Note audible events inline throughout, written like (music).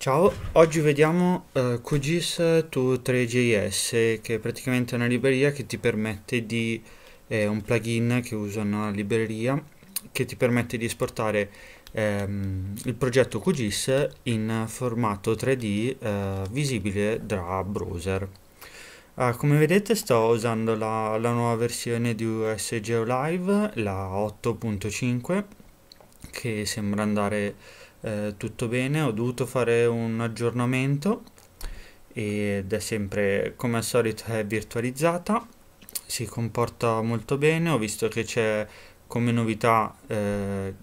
Ciao, oggi vediamo uh, QGIS to 3JS che è praticamente una libreria che ti permette di, è un plugin che usa una libreria che ti permette di esportare ehm, il progetto QGIS in formato 3D eh, visibile da browser. Uh, come vedete sto usando la, la nuova versione di US Geolive, la 8.5, che sembra andare eh, tutto bene, ho dovuto fare un aggiornamento ed è sempre come al solito è virtualizzata, si comporta molto bene, ho visto che c'è come novità eh,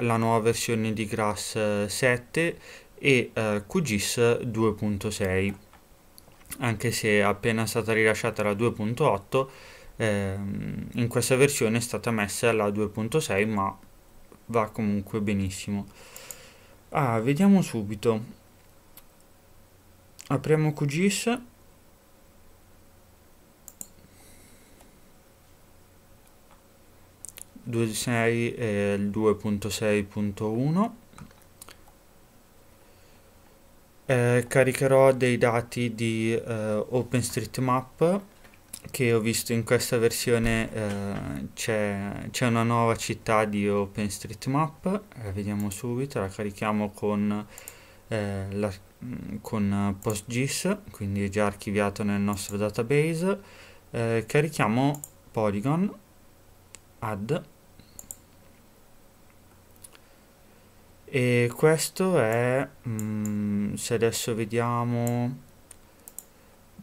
la nuova versione di Grass 7 eh, e eh, QGIS 2.6 anche se appena stata rilasciata la 2.8 ehm, in questa versione è stata messa la 2.6 ma va comunque benissimo Ah, vediamo subito. Apriamo QGIS. Due serie e eh, il 2.6.1 eh, caricherò dei dati di eh, OpenStreetMap che ho visto in questa versione eh, c'è, c'è una nuova città di OpenStreetMap, la eh, vediamo subito, la carichiamo con, eh, la, mm, con PostGIS, quindi è già archiviato nel nostro database, eh, carichiamo Polygon, Add, e questo è, mh, mm, se adesso vediamo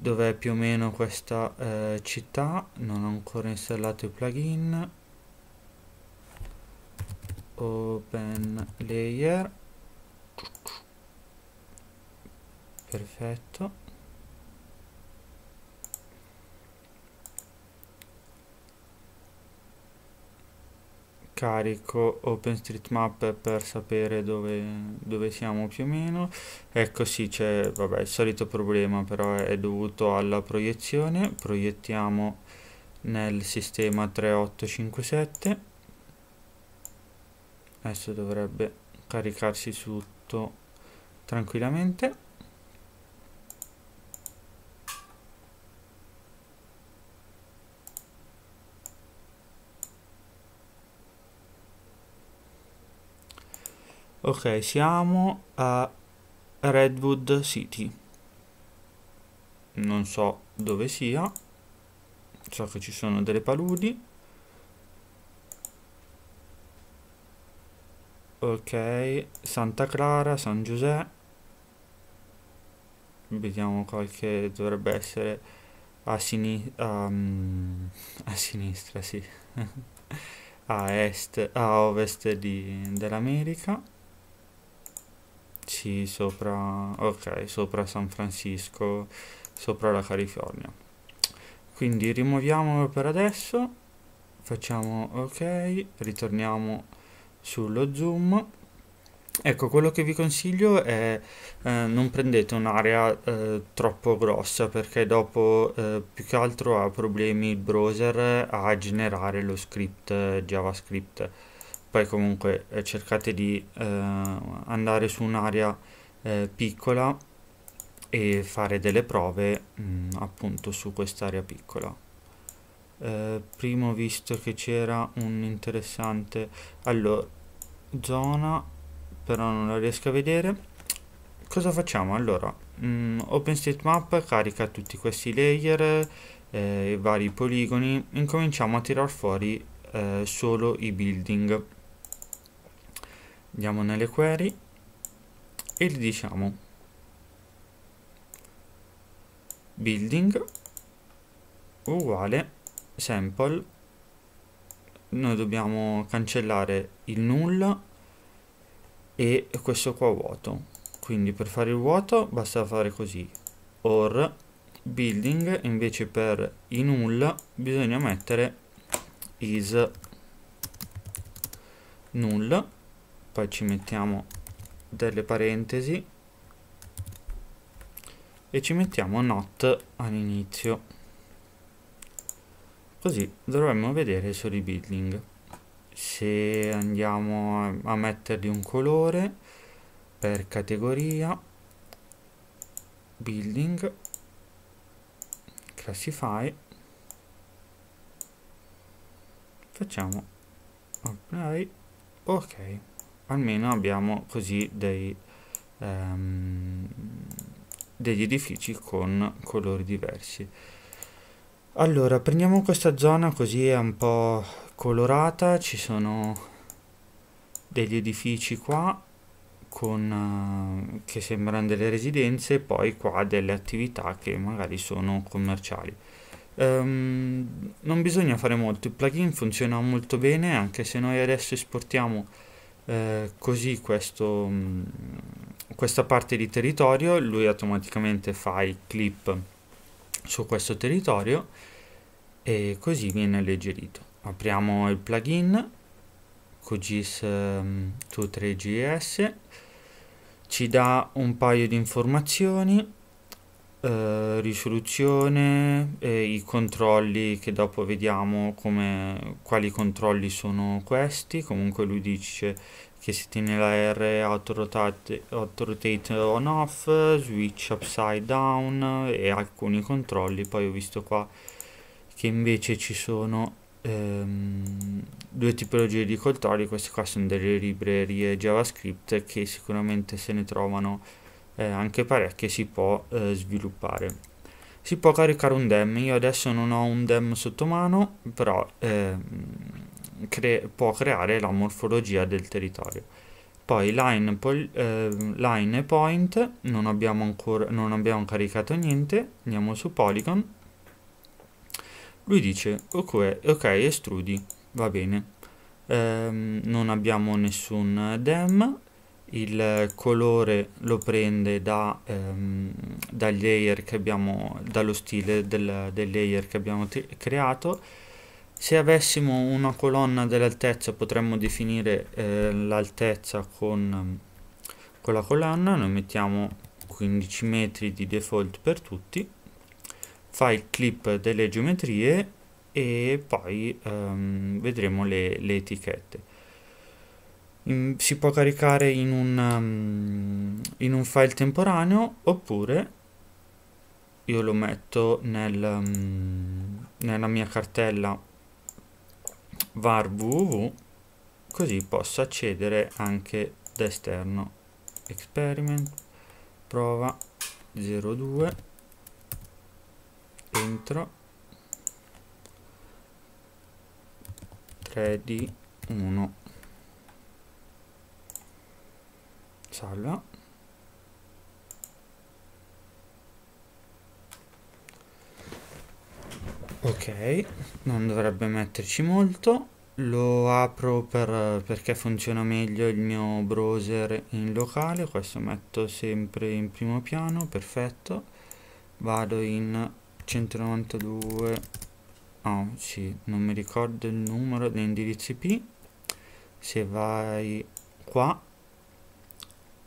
dov'è più o meno questa eh, città non ho ancora installato il plugin open layer perfetto carico OpenStreetMap per sapere dove, dove, siamo più o meno ecco sì c'è vabbè il solito problema però è dovuto alla proiezione proiettiamo nel sistema 3857 adesso dovrebbe caricarsi tutto tranquillamente ok siamo a Redwood City non so dove sia so che ci sono delle paludi ok Santa Clara, San Giuseppe vediamo qualche dovrebbe essere a, sinistra, um, (laughs) a sinistra sì (laughs) a est a ovest di, dell'America sì, sopra, ok, sopra San Francisco, sopra la California. Quindi rimuoviamolo per adesso, facciamo ok, ritorniamo sullo zoom. Ecco, quello che vi consiglio è eh, non prendete un'area eh, troppo grossa perché dopo eh, più che altro ha problemi il browser a generare lo script eh, JavaScript poi comunque eh, cercate di eh, andare su un'area eh, piccola e fare delle prove mh, mm, appunto su quest'area piccola eh, prima ho visto che c'era un interessante allora zona però non la riesco a vedere cosa facciamo allora mm, OpenStreetMap carica tutti questi layer eh, i vari poligoni incominciamo a tirar fuori eh, solo i building andiamo nelle query e gli diciamo building uguale sample noi dobbiamo cancellare il null e questo qua vuoto quindi per fare il vuoto basta fare così or building invece per i null bisogna mettere is null poi ci mettiamo delle parentesi e ci mettiamo not all'inizio così dovremmo vedere solo i building se andiamo a mettergli un colore per categoria building classify facciamo apply ok almeno abbiamo così dei, um, degli edifici con colori diversi allora prendiamo questa zona così è un po' colorata ci sono degli edifici qua con, uh, che sembrano delle residenze e poi qua delle attività che magari sono commerciali um, non bisogna fare molto il plugin funziona molto bene anche se noi adesso esportiamo eh, così questo, mh, mm, questa parte di territorio lui automaticamente fa i clip su questo territorio e così viene alleggerito apriamo il plugin QGIS mh, to gs ci dà un paio di informazioni eh, risoluzione, e i controlli che dopo vediamo come, quali controlli sono questi, comunque lui dice che si tiene la R autorotate, autorotate on off, switch upside down e alcuni controlli, poi ho visto qua che invece ci sono ehm, due tipologie di controlli, queste qua sono delle librerie JavaScript che sicuramente se ne trovano eh, anche parecchie si può eh, sviluppare si può caricare un dem io adesso non ho un dem sotto mano però eh, cre può creare la morfologia del territorio poi line, pol, eh, line e point non abbiamo ancora non abbiamo caricato niente andiamo su polygon lui dice ok, okay estrudi va bene ehm, non abbiamo nessun dem il colore lo prende da, ehm, dal layer che abbiamo, dallo stile del, del layer che abbiamo creato. Se avessimo una colonna dell'altezza potremmo definire eh, l'altezza con, con la colonna, noi mettiamo 15 metri di default per tutti, file clip delle geometrie e poi ehm, vedremo le, le etichette in, mm, si può caricare in un, um, in un, file temporaneo oppure io lo metto nel, um, nella mia cartella var www così posso accedere anche da esterno experiment prova 02 entro 3 d 1 salva ok non dovrebbe metterci molto lo apro per, perché funziona meglio il mio browser in locale questo metto sempre in primo piano perfetto vado in 192 oh ah, sì non mi ricordo il numero degli indirizzi IP se vai qua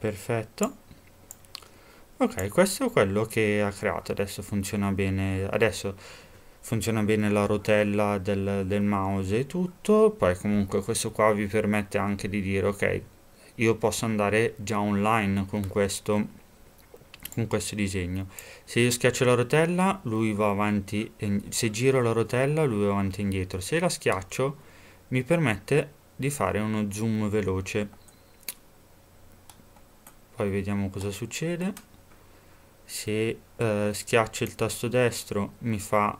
perfetto ok questo è quello che ha creato adesso funziona bene adesso funziona bene la rotella del, del mouse e tutto poi comunque questo qua vi permette anche di dire ok io posso andare già online con questo con questo disegno se io schiaccio la rotella lui va avanti se giro la rotella lui va avanti e indietro se la schiaccio mi permette di fare uno zoom veloce poi vediamo cosa succede se eh, schiaccio il tasto destro mi fa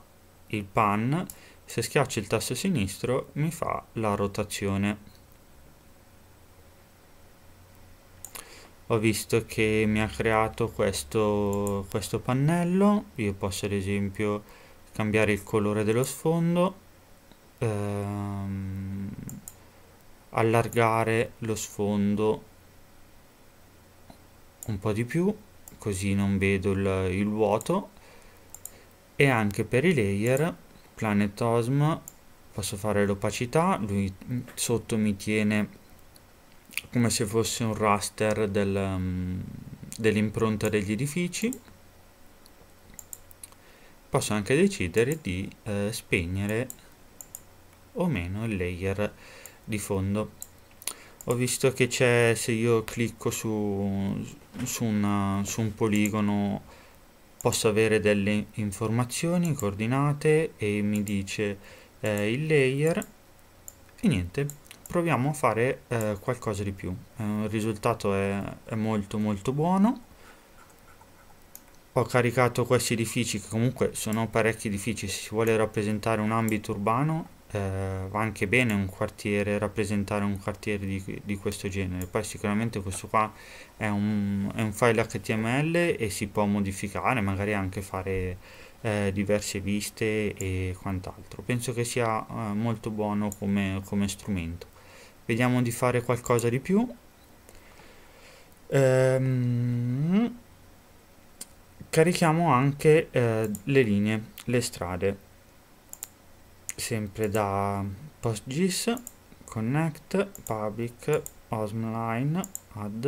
il pan se schiaccio il tasto sinistro mi fa la rotazione ho visto che mi ha creato questo, questo pannello io posso ad esempio cambiare il colore dello sfondo ehm, allargare lo sfondo un po' di più così non vedo il, il vuoto e anche per i layer planet osm posso fare l'opacità lui sotto mi tiene come se fosse un raster del, um, dell'impronta degli edifici posso anche decidere di eh, spegnere o meno il layer di fondo ho visto che c'è se io clicco su, su, una, su un poligono posso avere delle informazioni coordinate e mi dice eh, il layer e niente proviamo a fare eh, qualcosa di più eh, il risultato è, è molto molto buono ho caricato questi edifici che comunque sono parecchi edifici se si vuole rappresentare un ambito urbano eh, va anche bene un quartiere, rappresentare un quartiere di, di questo genere. Poi sicuramente questo qua è un, è un, file HTML e si può modificare, magari anche fare eh, diverse viste e quant'altro. Penso che sia eh, molto buono come, come strumento. Vediamo di fare qualcosa di più. Ehm, carichiamo anche eh, le linee, le strade sempre da postgis connect public osmline add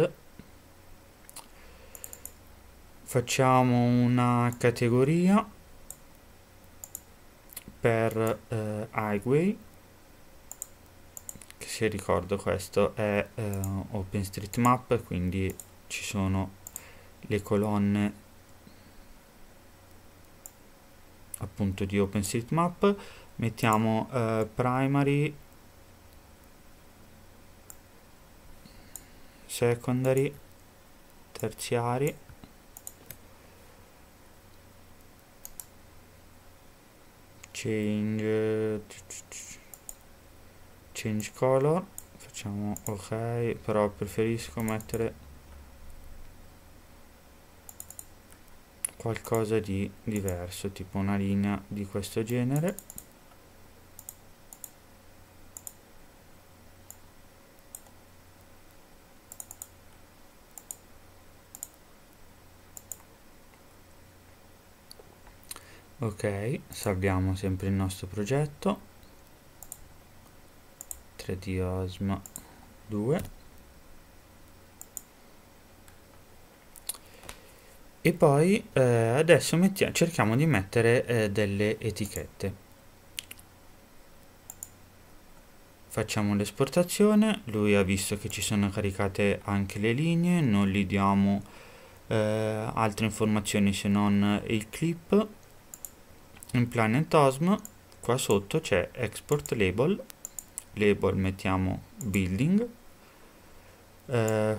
facciamo una categoria per eh, highway che se ricordo questo è eh, OpenStreetMap quindi ci sono le colonne appunto di OpenStreetMap mettiamo eh, primary secondary terziari change change color facciamo ok però preferisco mettere qualcosa di diverso tipo una linea di questo genere ok salviamo sempre il nostro progetto 3d osm 2 e poi eh, adesso cerchiamo di mettere eh, delle etichette facciamo l'esportazione lui ha visto che ci sono caricate anche le linee non gli diamo eh, altre informazioni se non il clip in Planet Osm qua sotto c'è export label label mettiamo building eh,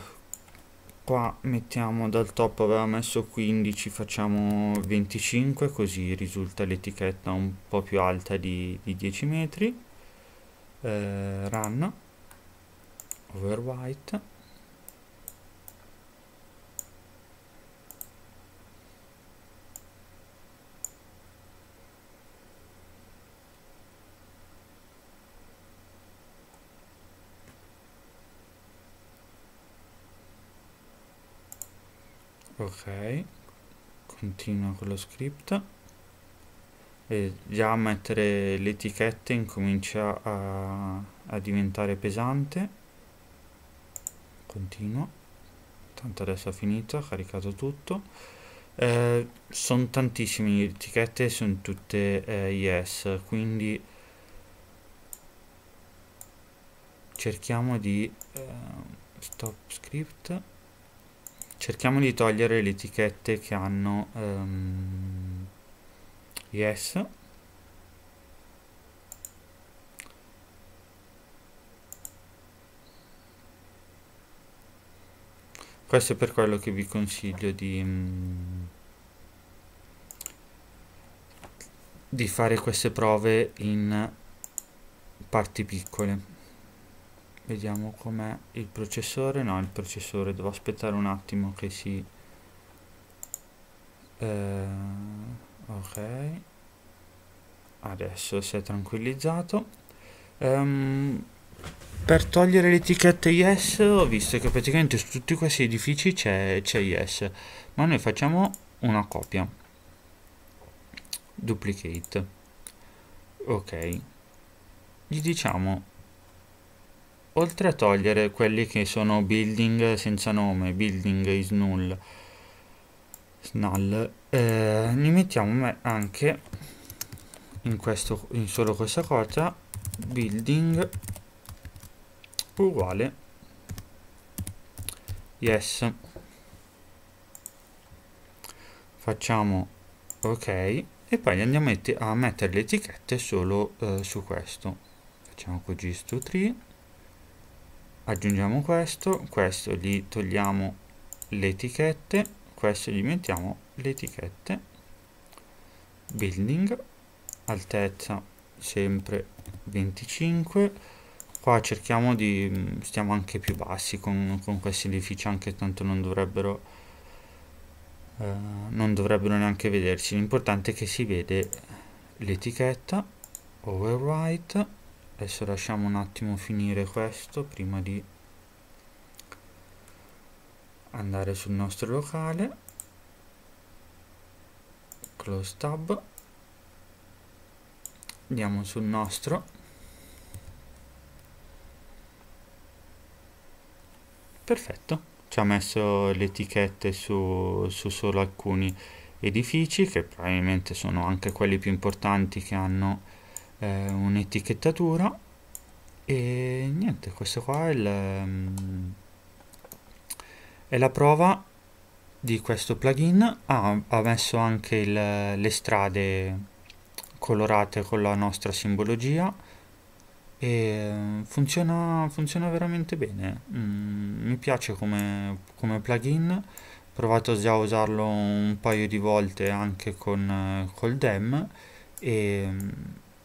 qua mettiamo dal top aveva messo 15 facciamo 25 così risulta l'etichetta un po' più alta di, di 10 metri eh, run over white ok continua con lo script e già mettere le etichette incomincia a, a diventare pesante continua tanto adesso ha finito, ho caricato tutto eh, sono tantissime le etichette sono tutte eh, yes quindi cerchiamo di eh, stop script cerchiamo di togliere le etichette che hanno um, yes questo è per quello che vi consiglio di, mm, di fare queste prove in parti piccole vediamo com'è il processore no il processore devo aspettare un attimo che si eh, ok adesso si è tranquillizzato um, per togliere l'etichetta yes ho visto che praticamente su tutti questi edifici c'è yes ma noi facciamo una copia duplicate ok gli diciamo oltre a togliere quelli che sono building senza nome, building is null, null eh, ne mettiamo anche in, questo, in solo questa cosa building uguale yes facciamo ok e poi andiamo a mettere le etichette solo eh, su questo facciamo così sto 3 aggiungiamo questo questo gli togliamo le etichette questo gli mettiamo le etichette building altezza sempre 25 qua cerchiamo di mm, stiamo anche più bassi con, con questi edifici anche tanto non dovrebbero eh, non dovrebbero neanche vedersi, l'importante è che si vede l'etichetta overwrite adesso lasciamo un attimo finire questo prima di andare sul nostro locale close tab andiamo sul nostro perfetto ci ha messo le etichette su, su solo alcuni edifici che probabilmente sono anche quelli più importanti che hanno eh, un'etichettatura e niente questo qua è, il, mm, è la prova di questo plugin ah, ha messo anche il, le strade colorate con la nostra simbologia e mm, funziona, funziona veramente bene mm, mi piace come, come plugin provato già a usarlo un paio di volte anche con eh, col dem e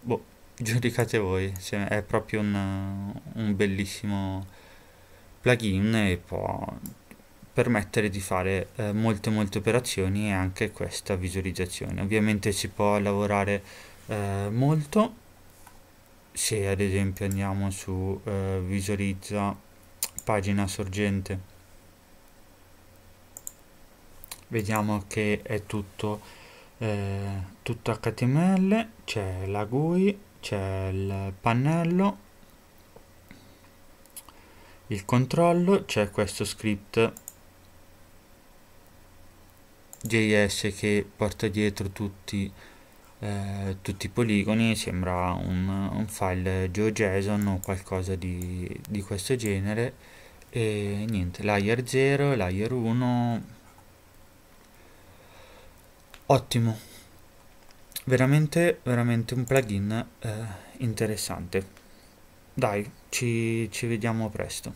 boh, (laughs) giudicate voi, cioè, è proprio un, un bellissimo plugin e può permettere di fare eh, molte molte operazioni e anche questa visualizzazione. Ovviamente si può lavorare eh, molto se ad esempio andiamo su eh, visualizza pagina sorgente vediamo che è tutto eh, tutto html c'è la GUI c'è il pannello il controllo c'è questo script JS che porta dietro tutti, eh, tutti i poligoni, sembra un, un, file GeoJSON o qualcosa di, di questo genere e niente, layer 0, layer 1 ottimo veramente veramente un plugin eh, interessante dai ci, ci vediamo presto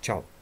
ciao